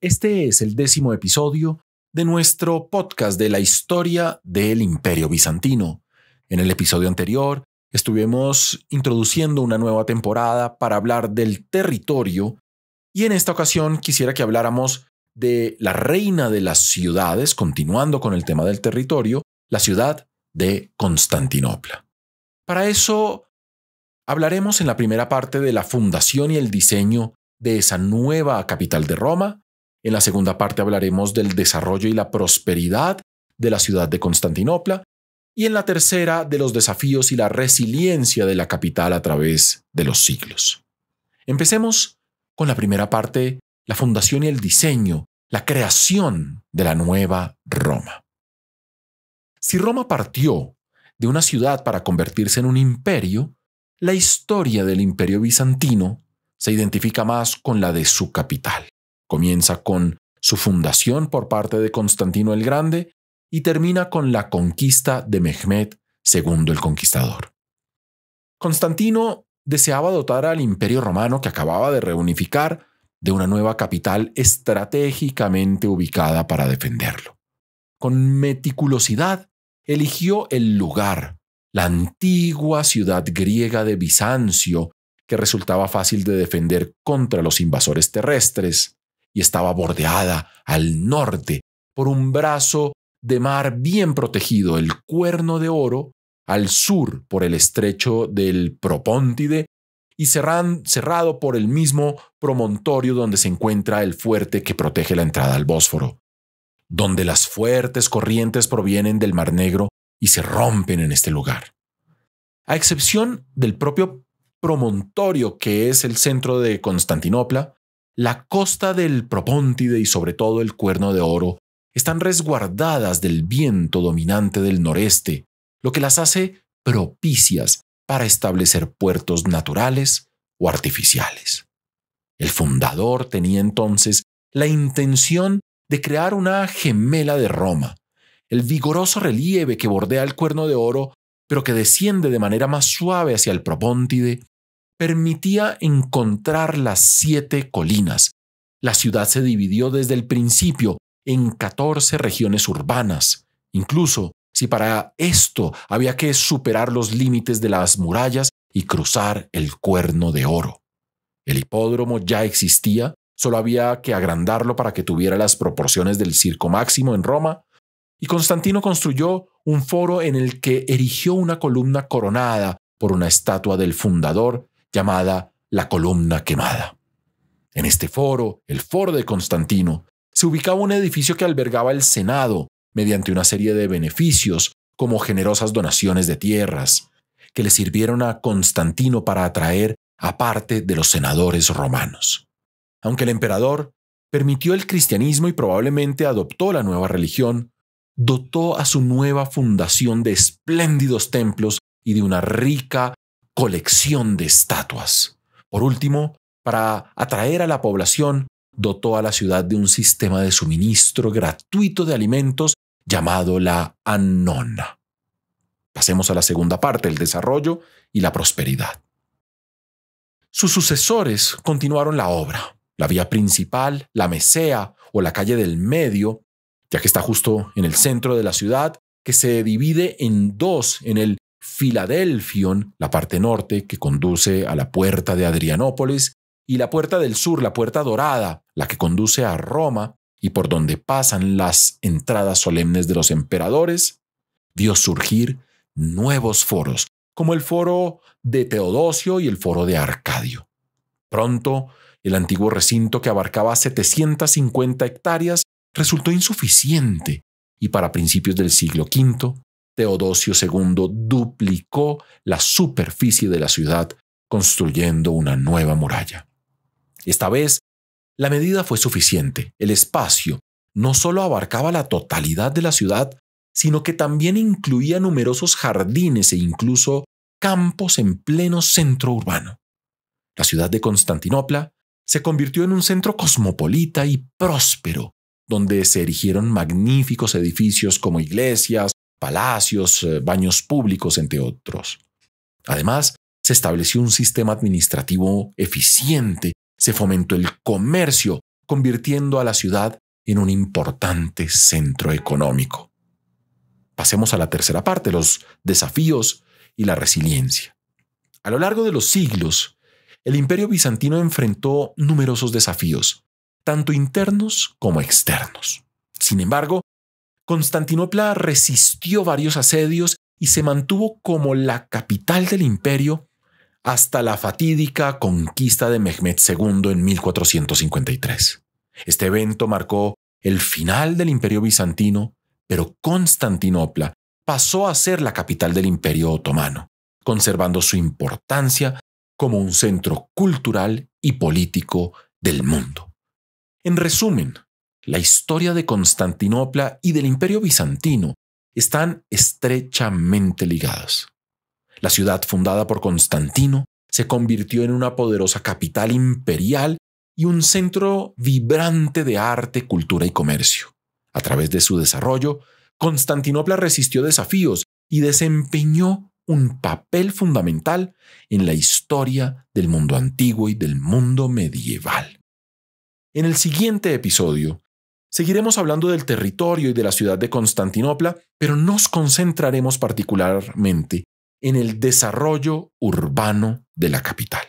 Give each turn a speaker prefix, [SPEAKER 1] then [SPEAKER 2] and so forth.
[SPEAKER 1] Este es el décimo episodio de nuestro podcast de la historia del Imperio Bizantino. En el episodio anterior estuvimos introduciendo una nueva temporada para hablar del territorio y en esta ocasión quisiera que habláramos de la reina de las ciudades, continuando con el tema del territorio, la ciudad de Constantinopla. Para eso hablaremos en la primera parte de la fundación y el diseño de esa nueva capital de Roma. En la segunda parte hablaremos del desarrollo y la prosperidad de la ciudad de Constantinopla. Y en la tercera, de los desafíos y la resiliencia de la capital a través de los siglos. Empecemos con la primera parte, la fundación y el diseño, la creación de la nueva Roma. Si Roma partió de una ciudad para convertirse en un imperio, la historia del imperio bizantino se identifica más con la de su capital. Comienza con su fundación por parte de Constantino el Grande y termina con la conquista de Mehmed II el Conquistador. Constantino deseaba dotar al imperio romano que acababa de reunificar de una nueva capital estratégicamente ubicada para defenderlo. Con meticulosidad eligió el lugar, la antigua ciudad griega de Bizancio, que resultaba fácil de defender contra los invasores terrestres, y estaba bordeada al norte por un brazo de mar bien protegido, el Cuerno de Oro, al sur por el estrecho del Propóntide y cerrado por el mismo promontorio donde se encuentra el fuerte que protege la entrada al Bósforo donde las fuertes corrientes provienen del Mar Negro y se rompen en este lugar. A excepción del propio promontorio que es el centro de Constantinopla, la costa del Propóntide y sobre todo el Cuerno de Oro están resguardadas del viento dominante del noreste, lo que las hace propicias para establecer puertos naturales o artificiales. El fundador tenía entonces la intención de crear una gemela de Roma. El vigoroso relieve que bordea el cuerno de oro, pero que desciende de manera más suave hacia el propóntide, permitía encontrar las siete colinas. La ciudad se dividió desde el principio en 14 regiones urbanas. Incluso si para esto había que superar los límites de las murallas y cruzar el cuerno de oro. El hipódromo ya existía Solo había que agrandarlo para que tuviera las proporciones del circo máximo en Roma, y Constantino construyó un foro en el que erigió una columna coronada por una estatua del fundador llamada la columna quemada. En este foro, el foro de Constantino, se ubicaba un edificio que albergaba el Senado mediante una serie de beneficios, como generosas donaciones de tierras, que le sirvieron a Constantino para atraer a parte de los senadores romanos. Aunque el emperador permitió el cristianismo y probablemente adoptó la nueva religión, dotó a su nueva fundación de espléndidos templos y de una rica colección de estatuas. Por último, para atraer a la población, dotó a la ciudad de un sistema de suministro gratuito de alimentos llamado la Annona. Pasemos a la segunda parte, el desarrollo y la prosperidad. Sus sucesores continuaron la obra la vía principal, la mesea o la calle del medio, ya que está justo en el centro de la ciudad, que se divide en dos en el Filadelfion, la parte norte que conduce a la puerta de Adrianópolis, y la puerta del sur, la puerta dorada, la que conduce a Roma y por donde pasan las entradas solemnes de los emperadores, vio surgir nuevos foros, como el foro de Teodosio y el foro de Arcadio. Pronto el antiguo recinto, que abarcaba 750 hectáreas, resultó insuficiente y para principios del siglo V, Teodosio II duplicó la superficie de la ciudad construyendo una nueva muralla. Esta vez, la medida fue suficiente. El espacio no solo abarcaba la totalidad de la ciudad, sino que también incluía numerosos jardines e incluso campos en pleno centro urbano. La ciudad de Constantinopla se convirtió en un centro cosmopolita y próspero, donde se erigieron magníficos edificios como iglesias, palacios, eh, baños públicos, entre otros. Además, se estableció un sistema administrativo eficiente, se fomentó el comercio, convirtiendo a la ciudad en un importante centro económico. Pasemos a la tercera parte, los desafíos y la resiliencia. A lo largo de los siglos, el imperio bizantino enfrentó numerosos desafíos, tanto internos como externos. Sin embargo, Constantinopla resistió varios asedios y se mantuvo como la capital del imperio hasta la fatídica conquista de Mehmed II en 1453. Este evento marcó el final del imperio bizantino, pero Constantinopla pasó a ser la capital del imperio otomano, conservando su importancia como un centro cultural y político del mundo. En resumen, la historia de Constantinopla y del Imperio Bizantino están estrechamente ligadas. La ciudad fundada por Constantino se convirtió en una poderosa capital imperial y un centro vibrante de arte, cultura y comercio. A través de su desarrollo, Constantinopla resistió desafíos y desempeñó un papel fundamental en la historia del mundo antiguo y del mundo medieval. En el siguiente episodio, seguiremos hablando del territorio y de la ciudad de Constantinopla, pero nos concentraremos particularmente en el desarrollo urbano de la capital.